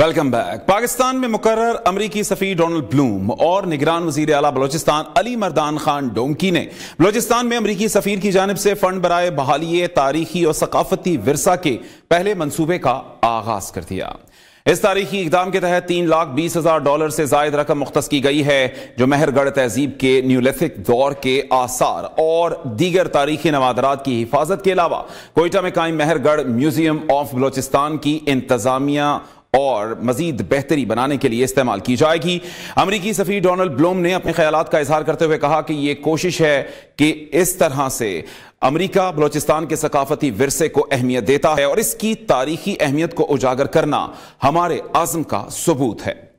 welcome back Pakistan में मुकर अमरीकी सफ़ी डोनल्ड ब्लूम और निगरान वजीर अला बलोचिस्तान अली मरदान खान डोंकी ने बलोचिस्तान में अमरीकी सफ़ीर की जानब से फ़ंड बरए बहाली तारीखी और सकाफती वरसा के पहले मनसूबे का आगाज कर दिया इस तारीखी इकदाम के तहत तीन लाख बीस हजार डॉलर से जायद रकम मुख्त की गई है जो मेहरगढ़ तहजीब के न्यूलिथिक दौर के आसार और दीगर तारीखी नवादरात की हिफाजत के अलावा कोयटा में कायम मेहरगढ़ म्यूजियम ऑफ बलोचिस्तान की इंतजामिया और मजीद बेहतरी बनाने के लिए इस्तेमाल की जाएगी अमरीकी सफ़ी डोनाल्ड ब्लोम ने अपने ख्याल का इजहार करते हुए कहा कि यह कोशिश है कि इस तरह से अमरीका बलोचिस्तान के सकाफती विरसे को अहमियत देता है और इसकी तारीखी अहमियत को उजागर करना हमारे आज़म का सबूत है